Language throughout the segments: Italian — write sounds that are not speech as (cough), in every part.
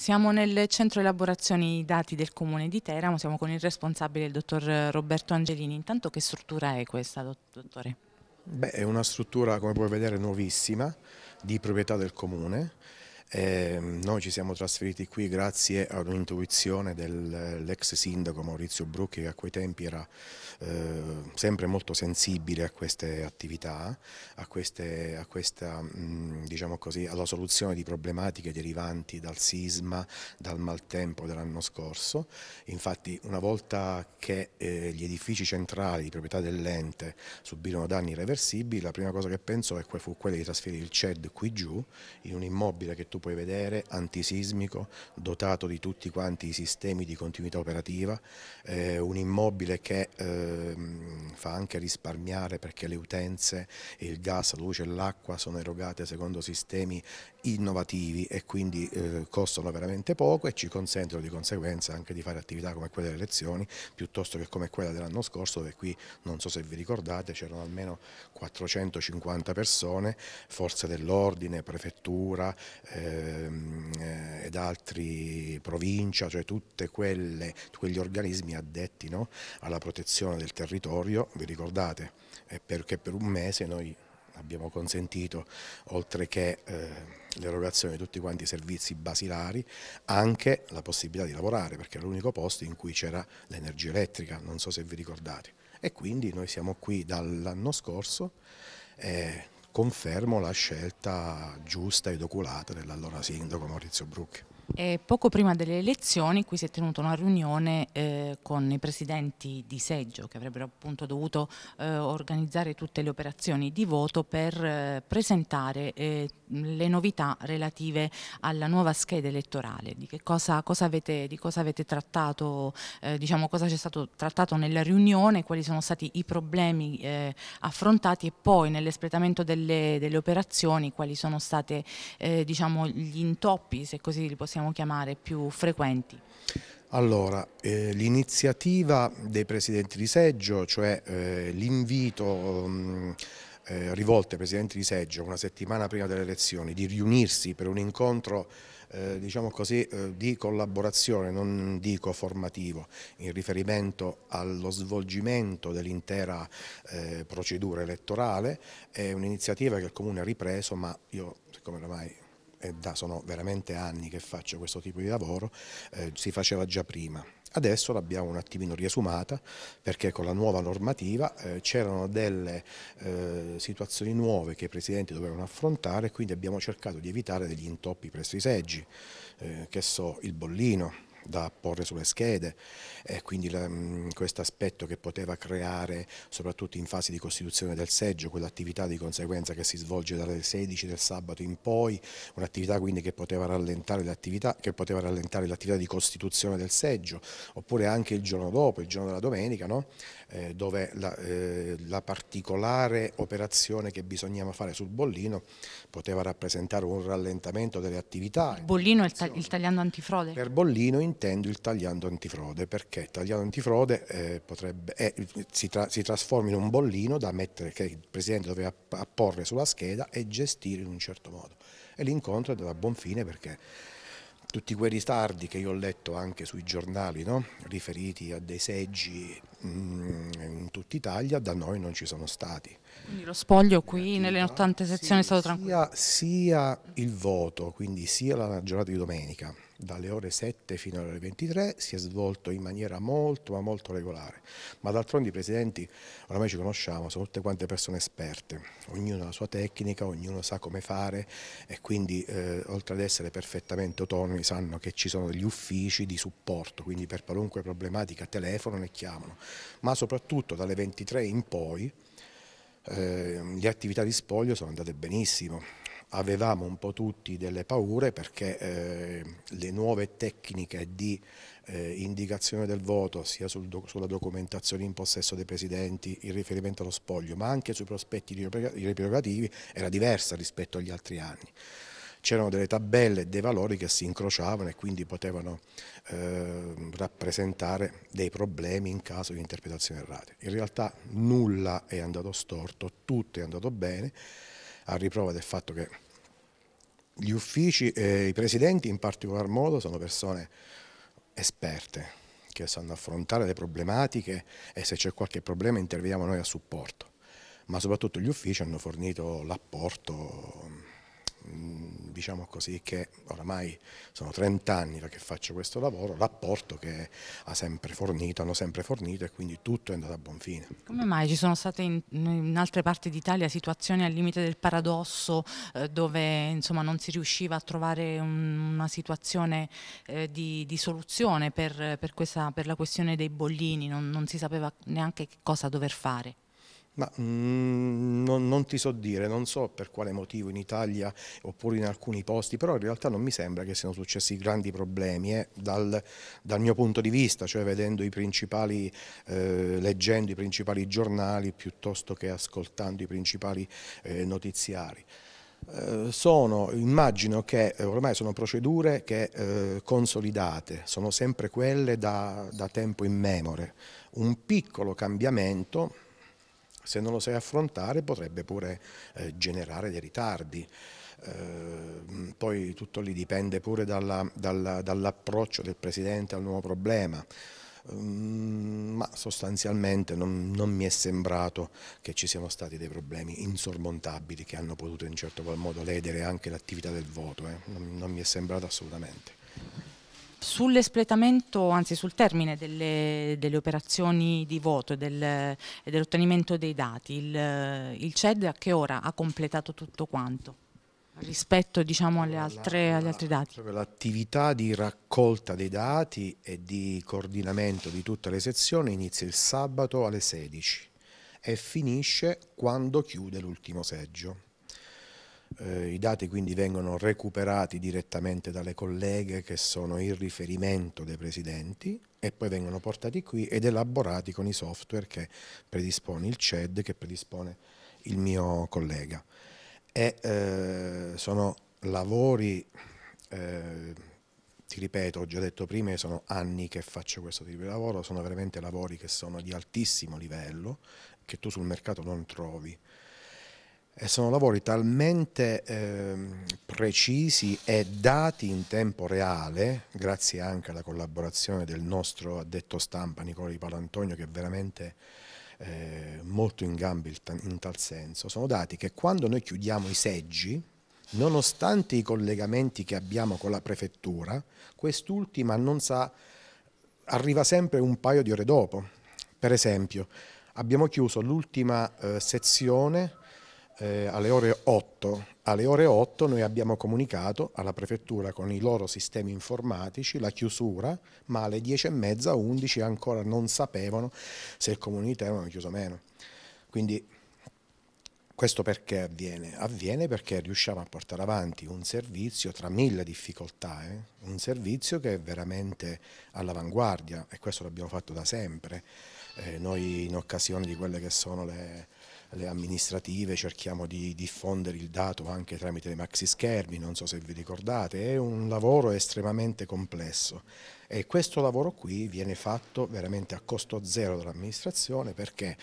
Siamo nel centro elaborazioni dati del comune di Teramo, siamo con il responsabile, il dottor Roberto Angelini. Intanto che struttura è questa, dottore? Beh, è una struttura, come puoi vedere, nuovissima, di proprietà del comune e ehm, noi ci siamo trasferiti qui grazie ad un'intuizione dell'ex sindaco Maurizio Brucchi che a quei tempi era eh, sempre molto sensibile a queste attività, a queste, a questa, mh, mm, diciamo così, alla soluzione di problematiche derivanti dal sisma, dal maltempo dell'anno scorso. Infatti una volta che eh, gli edifici centrali di proprietà dell'ente subirono danni irreversibili, la prima cosa che pensò fu quella di trasferire il CED qui giù in un immobile che tu puoi vedere, antisismico, dotato di tutti quanti i sistemi di continuità operativa, eh, un immobile che eh, fa anche risparmiare perché le utenze, il gas, la luce e l'acqua sono erogate secondo sistemi innovativi e quindi eh, costano veramente poco e ci consentono di conseguenza anche di fare attività come quella delle lezioni piuttosto che come quella dell'anno scorso dove qui non so se vi ricordate c'erano almeno 450 persone, forze dell'ordine, prefettura ehm, eh, ed altri provincia, cioè tutti quegli organismi addetti no, alla protezione del territorio, vi ricordate? Eh, perché per un mese noi abbiamo consentito, oltre che eh, l'erogazione di tutti quanti i servizi basilari, anche la possibilità di lavorare, perché era l'unico posto in cui c'era l'energia elettrica, non so se vi ricordate. E quindi noi siamo qui dall'anno scorso e confermo la scelta giusta ed oculata dell'allora sindaco Maurizio Brucchi. E poco prima delle elezioni qui si è tenuta una riunione eh, con i presidenti di seggio che avrebbero appunto dovuto eh, organizzare tutte le operazioni di voto per eh, presentare eh, le novità relative alla nuova scheda elettorale. Di, cosa, cosa avete, di cosa, avete, trattato, eh, diciamo cosa c'è stato trattato nella riunione, quali sono stati i problemi eh, affrontati e poi nell'espletamento delle, delle, operazioni quali sono stati diciamo, gli intoppi, se così li possiamo possiamo chiamare più frequenti? Allora, eh, l'iniziativa dei presidenti di seggio, cioè eh, l'invito mm, eh, rivolto ai presidenti di seggio una settimana prima delle elezioni di riunirsi per un incontro eh, diciamo così, eh, di collaborazione, non dico formativo, in riferimento allo svolgimento dell'intera eh, procedura elettorale, è un'iniziativa che il Comune ha ripreso, ma io, siccome ormai da, sono veramente anni che faccio questo tipo di lavoro, eh, si faceva già prima. Adesso l'abbiamo un attimino riesumata perché con la nuova normativa eh, c'erano delle eh, situazioni nuove che i presidenti dovevano affrontare e quindi abbiamo cercato di evitare degli intoppi presso i seggi, eh, che so, il bollino, da porre sulle schede e quindi mm, questo aspetto che poteva creare soprattutto in fase di costituzione del seggio quell'attività di conseguenza che si svolge dalle 16 del sabato in poi, un'attività quindi che poteva rallentare l'attività di costituzione del seggio oppure anche il giorno dopo, il giorno della domenica no? eh, dove la, eh, la particolare operazione che bisognava fare sul bollino poteva rappresentare un rallentamento delle attività. Il bollino è il, ta il tagliando antifrode? Per bollino in intendo il tagliando antifrode, perché il tagliando antifrode eh, potrebbe, eh, si, tra, si, trasforma in un bollino da mettere, che il Presidente doveva apporre sulla scheda e gestire in un certo modo. E l'incontro è andato a buon fine perché tutti quei ritardi che io ho letto anche sui giornali, no? riferiti a dei seggi mh, mm, in tutta Italia, da noi non ci sono stati. Quindi lo spoglio qui eh, nelle 80 sezioni sì, è stato tranquillo? Sia, sia il voto, quindi sia la giornata di domenica, dalle ore 7 fino alle ore 23 si è svolto in maniera molto ma molto regolare, ma d'altronde i presidenti oramai ci conosciamo, sono tutte quante persone esperte, ognuno ha la sua tecnica, ognuno sa come fare e quindi eh, oltre ad essere perfettamente autonomi sanno che ci sono degli uffici di supporto, quindi per qualunque problematica telefono e chiamano, ma soprattutto dalle 23 in poi eh, le attività di spoglio sono andate benissimo, avevamo un po' tutti delle paure perché eh, le nuove tecniche di eh, indicazione del voto sia sul do sulla documentazione in possesso dei presidenti in riferimento allo spoglio ma anche sui prospetti riprogativi era diversa rispetto agli altri anni c'erano delle tabelle e dei valori che si incrociavano e quindi potevano eh, rappresentare dei problemi in caso di interpretazione errata. In realtà nulla è andato storto, tutto è andato bene a riprova del fatto che gli uffici e i presidenti in particolar modo sono persone esperte che sanno affrontare le problematiche e se c'è qualche problema interveniamo noi a supporto, ma soprattutto gli uffici hanno fornito l'apporto Mm, diciamo così che oramai sono 30 anni che faccio questo lavoro, l'apporto che ha sempre fornito, hanno sempre fornito e quindi tutto è andato a buon fine. Come mai ci sono state in, in altre parti d'Italia situazioni al limite del paradosso eh, dove insomma, non si riusciva a trovare un, una situazione eh, di, di, soluzione per, per, questa, per, la questione dei bollini, non, non si sapeva neanche cosa dover fare? Ma mm, non, non, ti so dire, non so per quale motivo in Italia oppure in alcuni posti, però in realtà non mi sembra che siano successi grandi problemi eh, dal, dal, mio punto di vista, cioè vedendo i principali, eh, leggendo i principali giornali piuttosto che ascoltando i principali eh, notiziari. Eh, sono, immagino che eh, ormai sono procedure che eh, consolidate, sono sempre quelle da, da tempo immemore. Un piccolo cambiamento se non lo sai affrontare potrebbe pure eh, generare dei ritardi. Ehm, poi tutto lì dipende pure dall'approccio del Presidente al nuovo problema. Ehm, ma sostanzialmente non, non, mi è sembrato che ci siano stati dei problemi insormontabili che hanno potuto in certo qual modo ledere anche l'attività del voto, eh. non, non mi è sembrato assolutamente. Sull'espletamento, anzi sul termine delle, delle operazioni di voto e, del, e dell'ottenimento dei dati, il, il, CED a che ora ha completato tutto quanto? rispetto diciamo, alle altre, la, agli altri dati? L'attività di raccolta dei dati e di coordinamento di tutte le sezioni inizia il sabato alle 16 e finisce quando chiude l'ultimo seggio eh, i dati quindi vengono recuperati direttamente dalle colleghe che sono il riferimento dei presidenti e poi vengono portati qui ed elaborati con i software che predispone il CED, che predispone il mio collega. E, eh, sono lavori, eh, ti ripeto, ho già detto prima, sono anni che faccio questo tipo di lavoro, sono veramente lavori che sono di altissimo livello, che tu sul mercato non trovi e sono lavori talmente eh, precisi e dati in tempo reale, grazie anche alla collaborazione del nostro addetto stampa Nicola Di Palantonio che è veramente eh, molto in gambi in tal senso, sono dati che quando noi chiudiamo i seggi, nonostante i collegamenti che abbiamo con la prefettura, quest'ultima non sa, arriva sempre un paio di ore dopo. Per esempio, abbiamo chiuso l'ultima eh, sezione eh, alle ore 8. Alle ore 8 noi abbiamo comunicato alla prefettura con i loro sistemi informatici la chiusura, ma alle 10 e mezza, 11 ancora non sapevano se il comune di Teramo aveva chiuso o meno. Quindi questo perché avviene? Avviene perché riusciamo a portare avanti un servizio tra mille difficoltà, eh? un servizio che è veramente all'avanguardia e questo l'abbiamo fatto da sempre. Eh, noi in occasione di quelle che sono le, le amministrative cerchiamo di diffondere il dato anche tramite le maxi schermi, non so se vi ricordate, è un lavoro estremamente complesso e questo lavoro qui viene fatto veramente a costo zero dall'amministrazione perché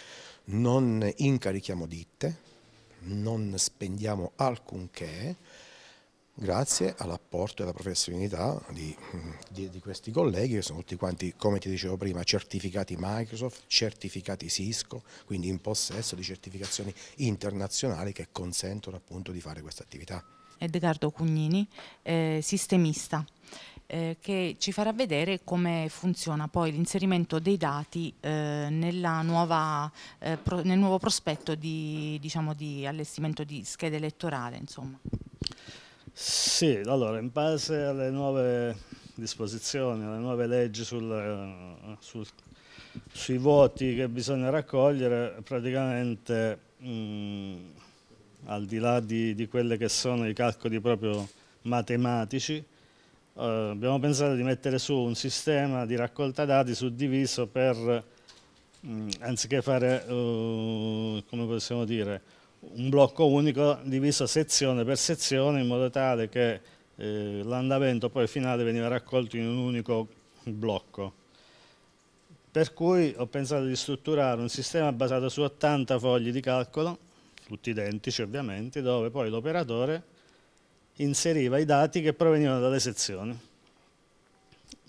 non incarichiamo ditte, non spendiamo alcunché, grazie all'apporto e alla professionalità di, di, di, questi colleghi che sono tutti quanti, come ti dicevo prima, certificati Microsoft, certificati Cisco, quindi in possesso di certificazioni internazionali che consentono appunto di fare questa attività. Edgardo Cugnini, eh, sistemista, eh, che ci farà vedere come funziona poi l'inserimento dei dati eh, nuova, eh, pro, nel nuovo prospetto di, diciamo, di allestimento di scheda elettorale. Insomma. Sì, allora in base alle nuove disposizioni, alle nuove leggi sul, sul, sui voti che bisogna raccogliere, praticamente mh, mm, al di là di, di quelli che sono i calcoli proprio matematici, eh, abbiamo pensato di mettere su un sistema di raccolta dati suddiviso per, mh, mm, anziché fare, uh, come possiamo dire, un blocco unico diviso sezione per sezione in modo tale che eh, l'andamento poi finale veniva raccolto in un unico blocco. Per cui ho pensato di strutturare un sistema basato su 80 fogli di calcolo, tutti identici ovviamente, dove poi l'operatore inseriva i dati che provenivano dalle sezioni.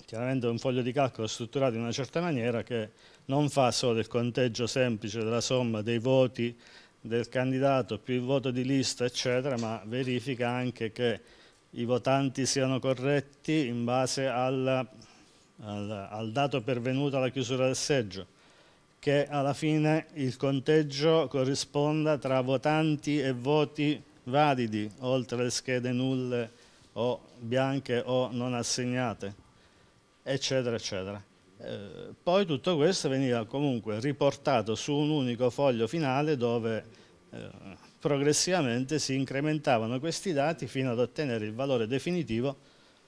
Chiaramente un foglio di calcolo strutturato in una certa maniera che non fa solo il conteggio semplice della somma dei voti del candidato più il voto di lista, eccetera, ma verifica anche che i votanti siano corretti in base al, al, al dato pervenuto alla chiusura del seggio che alla fine il conteggio corrisponda tra votanti e voti validi, oltre le schede nulle o bianche o non assegnate, eccetera, eccetera. Eh, poi tutto questo veniva comunque riportato su un unico foglio finale dove eh, progressivamente si incrementavano questi dati fino ad ottenere il valore definitivo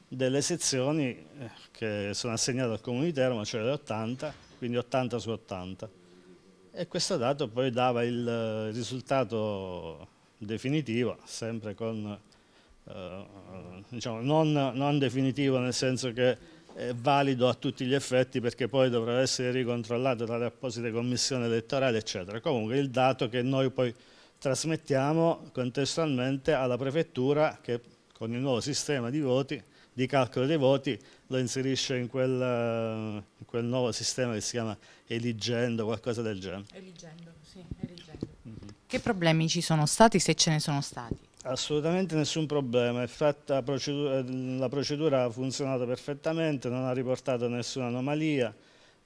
delle sezioni eh, che sono assegnate al comune di Termo, cioè le 80, quindi 80 su 80. E questo dato poi dava il eh, risultato definitivo, sempre con, eh, diciamo, non, non definitivo nel senso che valido a tutti gli effetti perché poi dovrà essere ricontrollato dalle apposite commissioni elettorali eccetera. Comunque il dato che noi poi trasmettiamo contestualmente alla prefettura che con il nuovo sistema di voti, di calcolo dei voti, lo inserisce in quel, in quel nuovo sistema che si chiama eligendo, qualcosa del genere. Eligendo, sì, eligendo. Mm -hmm. Che problemi ci sono stati se ce ne sono stati? Assolutamente nessun problema, procedura, la procedura ha funzionato perfettamente, non ha riportato nessuna anomalia,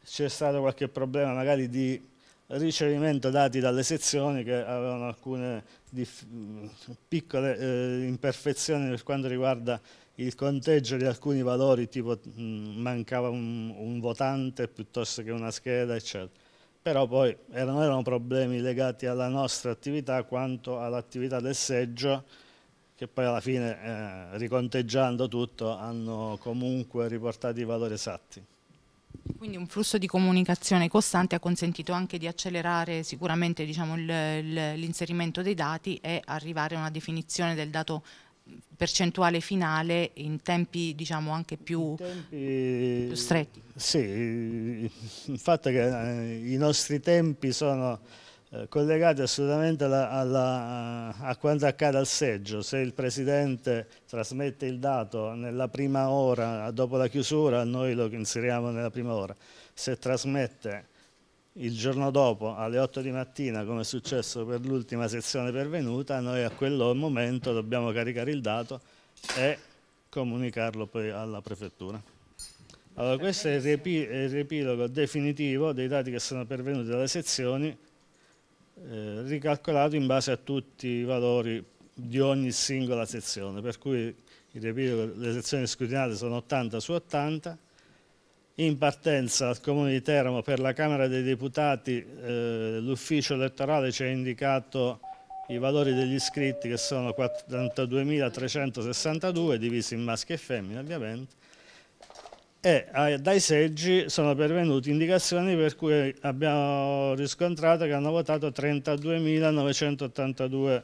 c'è stato qualche problema magari di ricevimento dati dalle sezioni che avevano alcune piccole eh, imperfezioni per quanto riguarda il conteggio di alcuni valori, tipo mh, mancava un, un votante piuttosto che una scheda, eccetera però poi non erano problemi legati alla nostra attività quanto all'attività del seggio che poi alla fine eh, riconteggiando tutto hanno comunque riportato i valori esatti. Quindi un flusso di comunicazione costante ha consentito anche di accelerare sicuramente diciamo, l'inserimento dei dati e arrivare a una definizione del dato percentuale finale in tempi diciamo anche più, tempi, più stretti. Sì, il fatto che eh, i nostri tempi sono eh, collegati assolutamente alla, alla, a quanto accade al seggio. Se il Presidente trasmette il dato nella prima ora, dopo la chiusura, noi lo inseriamo nella prima ora. Se trasmette il giorno dopo alle 8 di mattina, come è successo per l'ultima sezione pervenuta, noi a quel momento dobbiamo caricare il dato e comunicarlo poi alla prefettura. Allora questo è il, riepi il riepilogo definitivo dei dati che sono pervenuti dalle sezioni, eh, ricalcolato in base a tutti i valori di ogni singola sezione, per cui il riepilogo, le sezioni scrutinate sono 80 su 80, in partenza al Comune di Teramo per la Camera dei Deputati eh, l'ufficio elettorale ci ha indicato i valori degli iscritti che sono 42.362 divisi in maschi e femmine ovviamente e eh, dai seggi sono pervenute indicazioni per cui abbiamo riscontrato che hanno votato 32.982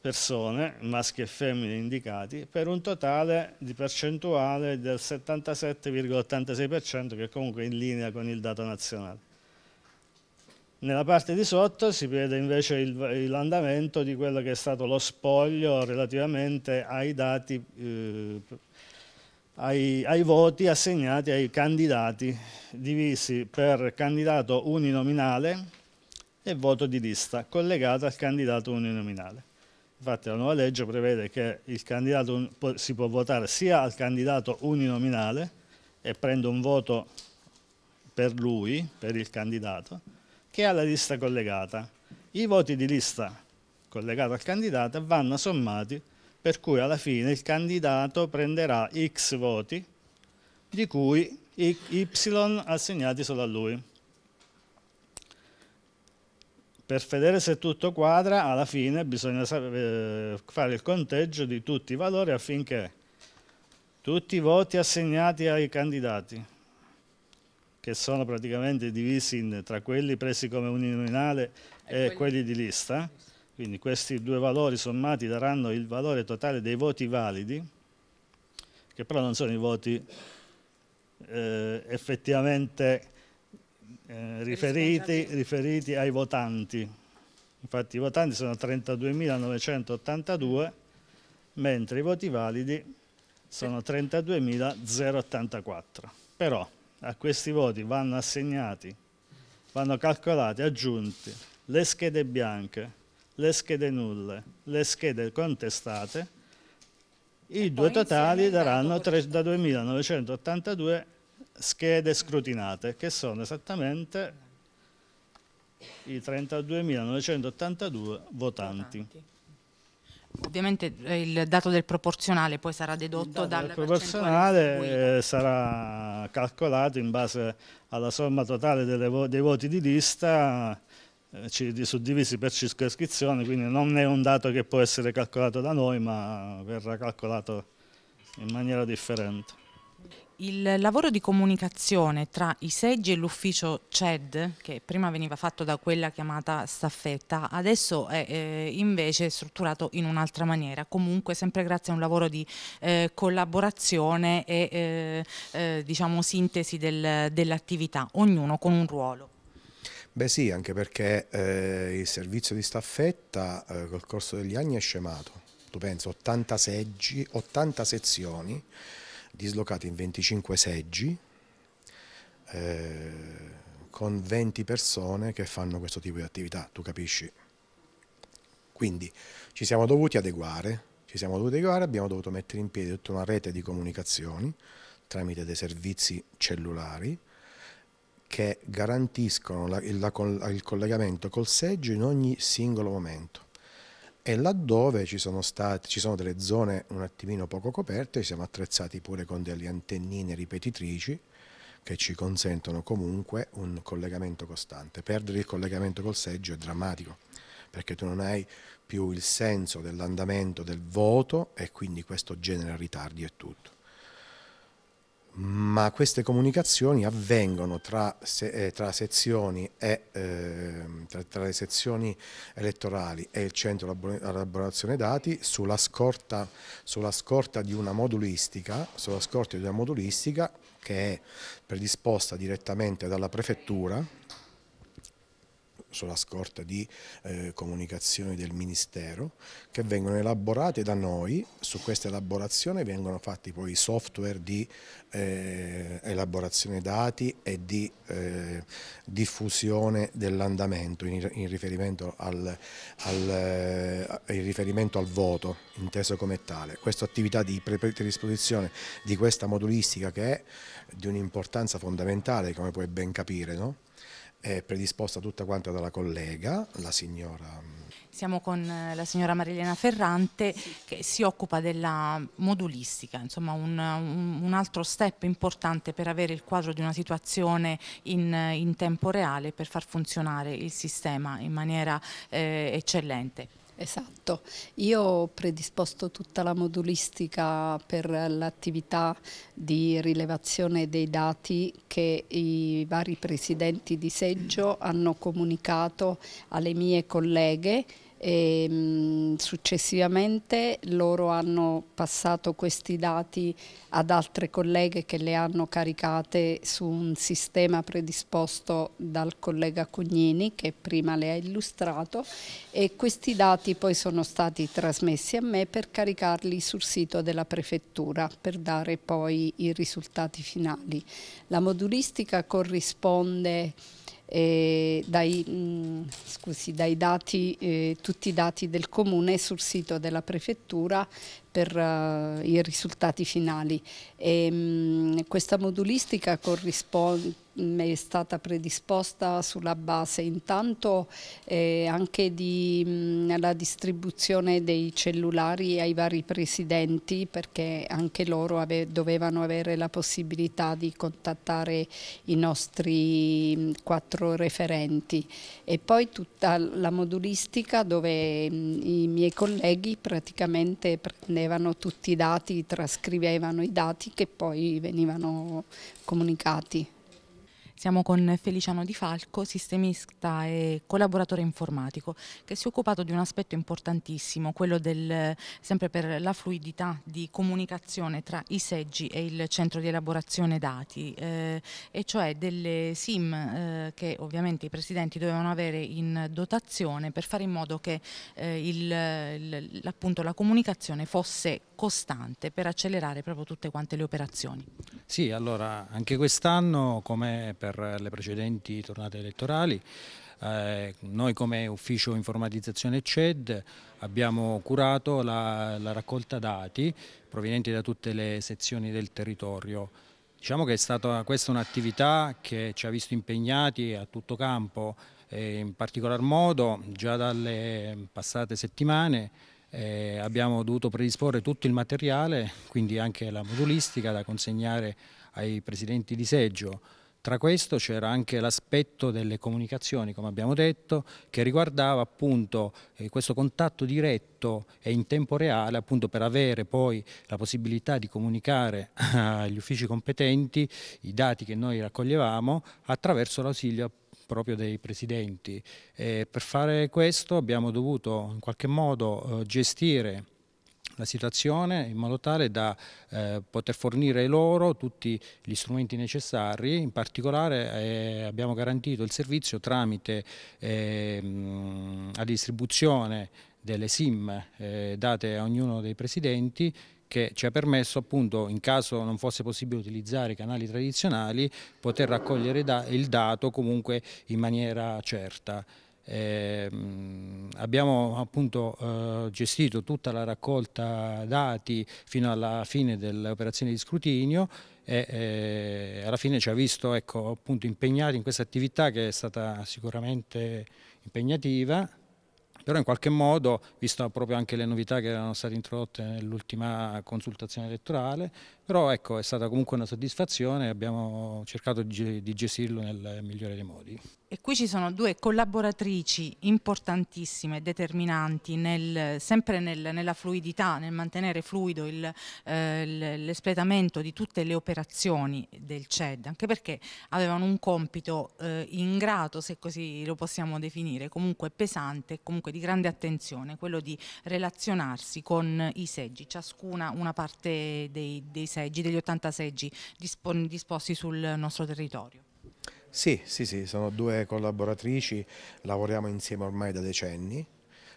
persone, maschi e femmine indicati, per un totale di percentuale del 77,86% che è comunque in linea con il dato nazionale. Nella parte di sotto si vede invece l'andamento di quello che è stato lo spoglio relativamente ai dati, eh, ai, ai voti assegnati ai candidati, divisi per candidato uninominale e voto di lista, collegato al candidato uninominale. Infatti la nuova legge prevede che il candidato si può votare sia al candidato uninominale e prende un voto per lui, per il candidato, che alla lista collegata. I voti di lista collegata al candidato vanno sommati per cui alla fine il candidato prenderà x voti di cui y assegnati solo a lui. Per vedere se tutto quadra, alla fine bisogna eh, fare il conteggio di tutti i valori affinché tutti i voti assegnati ai candidati, che sono praticamente divisi in, tra quelli presi come uninominale e, e quelli, quelli di lista, quindi questi due valori sommati daranno il valore totale dei voti validi, che però non sono i voti eh, effettivamente eh, riferiti, riferiti ai votanti. Infatti i votanti sono 32.982, mentre i voti validi sono 32.084. Però a questi voti vanno assegnati, vanno calcolati, aggiunti le schede bianche, le schede nulle, le schede contestate, i e due totali daranno 32.982 schede scrutinate, che sono esattamente i 32.982 votanti. Ovviamente eh, il dato del proporzionale poi sarà dedotto dal Il proporzionale eh, sarà calcolato in base alla somma totale vo dei voti di lista eh, suddivisi per circoscrizione, quindi non è un dato che può essere calcolato da noi, ma verrà calcolato in maniera differente il lavoro di comunicazione tra i seggi e l'ufficio CED, che prima veniva fatto da quella chiamata staffetta, adesso è eh, invece strutturato in un'altra maniera, comunque sempre grazie a un lavoro di eh, collaborazione e eh, eh diciamo sintesi del, dell'attività, ognuno con un ruolo. Beh sì, anche perché eh, il servizio di staffetta eh, col corso degli anni è scemato, tu pensi 80 seggi, 80 sezioni, dislocati in 25 seggi eh, con 20 persone che fanno questo tipo di attività, tu capisci? Quindi ci siamo dovuti adeguare, ci siamo dovuti adeguare, abbiamo dovuto mettere in piedi tutta una rete di comunicazioni tramite dei servizi cellulari che garantiscono la, il, la, il collegamento col seggio in ogni singolo momento e laddove ci sono, stati, ci sono delle zone un attimino poco coperte, ci siamo attrezzati pure con delle antennine ripetitrici che ci consentono comunque un collegamento costante. Perdere il collegamento col seggio è drammatico perché tu non hai più il senso dell'andamento del voto e quindi questo genera ritardi e tutto ma queste comunicazioni avvengono tra, se, eh, tra, sezioni e, eh, tra, tra, le sezioni elettorali e il centro di elaborazione dati sulla scorta, sulla scorta, di, una modulistica, sulla scorta di una modulistica che è predisposta direttamente dalla prefettura sulla scorta di eh, comunicazioni del Ministero, che vengono elaborate da noi, su questa elaborazione vengono fatti poi i software di eh, elaborazione dati e di eh, diffusione dell'andamento in, in, riferimento al, al, eh, in, riferimento al, voto, inteso come tale. Questa attività di predisposizione di questa modulistica che è di un'importanza fondamentale, come puoi ben capire, no? è predisposta tutta quanta dalla collega, la signora... Mm, Siamo con eh, la signora Marilena Ferrante che si occupa della modulistica, insomma un, un altro step importante per avere il quadro di una situazione in, in tempo reale per far funzionare il sistema in maniera eh, eccellente. Esatto, io ho predisposto tutta la modulistica per l'attività di rilevazione dei dati che i vari presidenti di seggio hanno comunicato alle mie colleghe e ehm, mh, successivamente loro hanno passato questi dati ad altre colleghe che le hanno caricate su un sistema predisposto dal collega Cugnini che prima le ha illustrato e questi dati poi sono stati trasmessi a me per caricarli sul sito della prefettura per dare poi i risultati finali. La modulistica corrisponde eh, dai, mh, mm, scusi, dati, eh, tutti i dati del comune sul sito della prefettura per uh, i risultati finali. E, ehm, mh, questa modulistica corrisponde è stata predisposta sulla base intanto eh, anche della mm, distribuzione dei cellulari ai vari presidenti perché anche loro ave, dovevano avere la possibilità di contattare i nostri mh, mm, quattro referenti e poi tutta la modulistica dove mh, mm, i miei colleghi praticamente prendevano prendevano tutti i dati, trascrivevano i dati che poi venivano comunicati. Siamo con Feliciano Di Falco, sistemista e collaboratore informatico, che si è occupato di un aspetto importantissimo, quello del, sempre per la fluidità di comunicazione tra i seggi e il centro di elaborazione dati, eh, e cioè delle SIM eh, che ovviamente i presidenti dovevano avere in dotazione per fare in modo che eh, il, appunto, la comunicazione fosse costante per accelerare proprio tutte quante le operazioni. Sì, allora anche quest'anno come per per le precedenti tornate elettorali. Eh, noi come ufficio informatizzazione CED abbiamo curato la, la raccolta dati provenienti da tutte le sezioni del territorio. Diciamo che è stata questa un'attività che ci ha visto impegnati a tutto campo, eh, in particolar modo già dalle passate settimane eh, abbiamo dovuto predisporre tutto il materiale, quindi anche la modulistica da consegnare ai presidenti di seggio tra questo c'era anche l'aspetto delle comunicazioni, come abbiamo detto, che riguardava appunto eh, questo contatto diretto e in tempo reale appunto per avere poi la possibilità di comunicare (laughs) agli uffici competenti i dati che noi raccoglievamo attraverso l'ausilio proprio dei presidenti. E per fare questo abbiamo dovuto in qualche modo eh, gestire la situazione in modo tale da eh, poter fornire loro tutti gli strumenti necessari, in particolare eh, abbiamo garantito il servizio tramite la ehm, distribuzione delle SIM eh, date a ognuno dei presidenti che ci ha permesso appunto in caso non fosse possibile utilizzare i canali tradizionali poter raccogliere il dato comunque in maniera certa. Eh, abbiamo appunto eh, gestito tutta la raccolta dati fino alla fine dell'operazione di scrutinio e eh, alla fine ci ha visto ecco, appunto impegnati in questa attività che è stata sicuramente impegnativa però in qualche modo, visto proprio anche le novità che erano state introdotte nell'ultima consultazione elettorale, però ecco, è stata comunque una soddisfazione e abbiamo cercato di gestirlo nel migliore dei modi. E qui ci sono due collaboratrici importantissime, determinanti, nel, sempre nel, nella fluidità, nel mantenere fluido eh, l'espletamento di tutte le operazioni del CED, anche perché avevano un compito eh, ingrato, se così lo possiamo definire, comunque pesante, comunque di grande attenzione, quello di relazionarsi con i seggi, ciascuna una parte dei, dei seggi seggi, degli 80 seggi disposti sul nostro territorio. Sì, sì, sì, sono due collaboratrici, lavoriamo insieme ormai da decenni,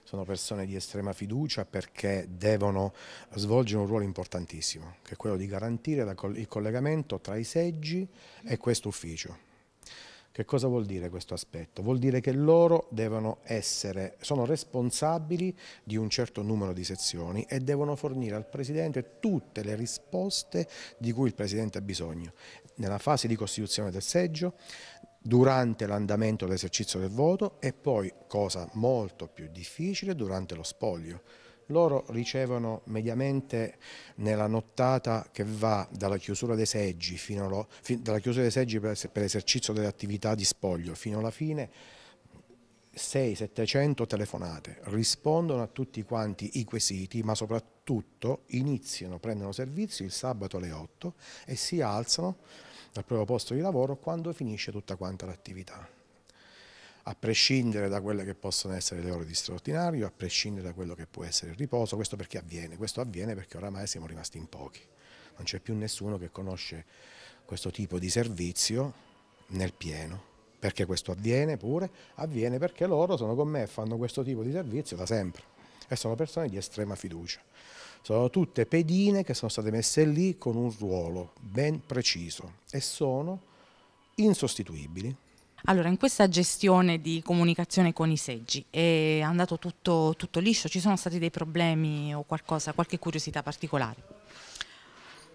sono persone di estrema fiducia perché devono svolgere un ruolo importantissimo, che è quello di garantire il collegamento tra i seggi e questo ufficio che cosa vuol dire questo aspetto? Vuol dire che loro devono essere, sono responsabili di un certo numero di sezioni e devono fornire al Presidente tutte le risposte di cui il Presidente ha bisogno. Nella fase di costituzione del seggio, durante l'andamento dell'esercizio del voto e poi, cosa molto più difficile, durante lo spoglio. Loro ricevono mediamente nella nottata che va dalla chiusura dei seggi, allo, fin, dalla chiusura dei seggi per, per l'esercizio delle attività di spoglio fino alla fine 6-700 telefonate, rispondono a tutti quanti i quesiti, ma soprattutto iniziano, prendono servizio il sabato alle 8 e si alzano dal proprio posto di lavoro quando finisce tutta quanta l'attività a prescindere da quelle che possono essere le ore di straordinario, a prescindere da quello che può essere il riposo, questo perché avviene? Questo avviene perché oramai siamo rimasti in pochi, non c'è più nessuno che conosce questo tipo di servizio nel pieno. Perché questo avviene pure? Avviene perché loro sono con me e fanno questo tipo di servizio da sempre e sono persone di estrema fiducia. Sono tutte pedine che sono state messe lì con un ruolo ben preciso e sono insostituibili. Allora, in questa gestione di comunicazione con i seggi è andato tutto, tutto liscio? Ci sono stati dei problemi o qualcosa, qualche curiosità particolare?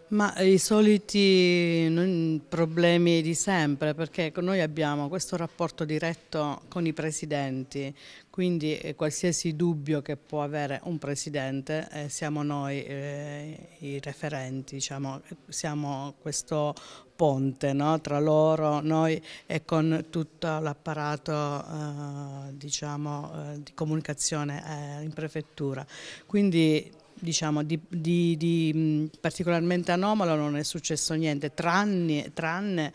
Ma i soliti problemi di sempre, perché noi abbiamo questo rapporto diretto con i presidenti, quindi eh, qualsiasi dubbio che può avere un presidente eh, siamo noi eh, i referenti, diciamo, siamo questo ponte no? tra loro, noi e con tutto l'apparato eh, diciamo, eh, di comunicazione eh, in prefettura. Quindi diciamo, di, di, di, particolarmente anomalo non è successo niente, tranne, tranne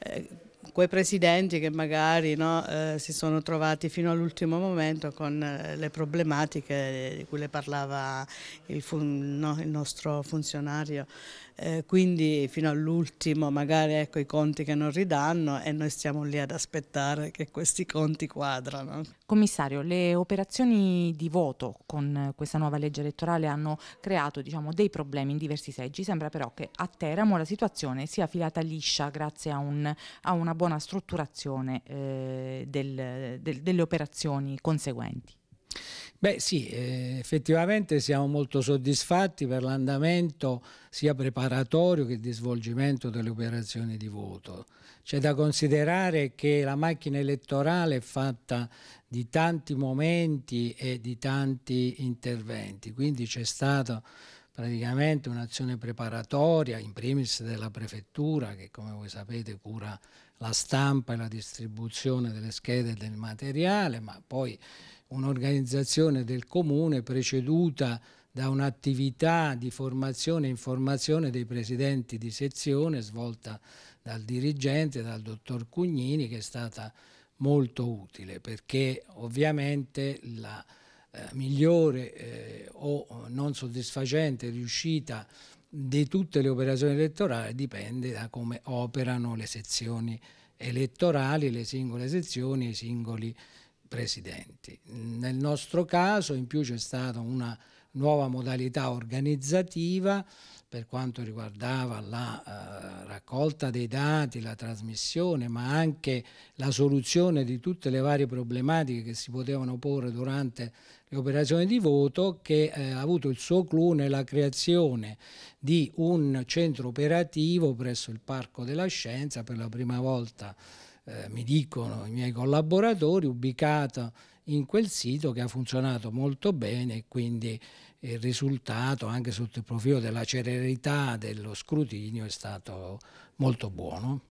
eh, quei presidenti che magari no, eh, si sono trovati fino all'ultimo momento con eh, le problematiche di cui le parlava il, fun, no, il nostro funzionario eh, quindi fino all'ultimo magari ecco i conti che non ridanno e noi stiamo lì ad aspettare che questi conti quadrano. Commissario, le operazioni di voto con questa nuova legge elettorale hanno creato diciamo, dei problemi in diversi seggi, sembra però che a Teramo la situazione sia filata liscia grazie a, un, a una buona strutturazione eh, del, del, delle operazioni conseguenti. Beh sì, eh, effettivamente siamo molto soddisfatti per l'andamento sia preparatorio che di svolgimento delle operazioni di voto. C'è da considerare che la macchina elettorale è fatta di tanti momenti e di tanti interventi, quindi c'è stata praticamente un'azione preparatoria, in primis della prefettura che come voi sapete cura la stampa e la distribuzione delle schede e del materiale, ma poi un'organizzazione del comune preceduta da un'attività di formazione e informazione dei presidenti di sezione svolta dal dirigente, dal dottor Cugnini, che è stata molto utile perché ovviamente la eh, migliore eh, o non soddisfacente riuscita di tutte le operazioni elettorali dipende da come operano le sezioni elettorali, le singole sezioni i singoli presidenti. Nel nostro caso in più c'è stata una nuova modalità organizzativa per quanto riguardava la eh, raccolta dei dati, la trasmissione, ma anche la soluzione di tutte le varie problematiche che si potevano porre durante le operazioni di voto, che eh, ha avuto il suo clou nella creazione di un centro operativo presso il Parco della Scienza per la prima volta eh, mi dicono i miei collaboratori, ubicata in quel sito che ha funzionato molto bene e quindi il risultato anche sotto il profilo della celerità dello scrutinio è stato molto buono.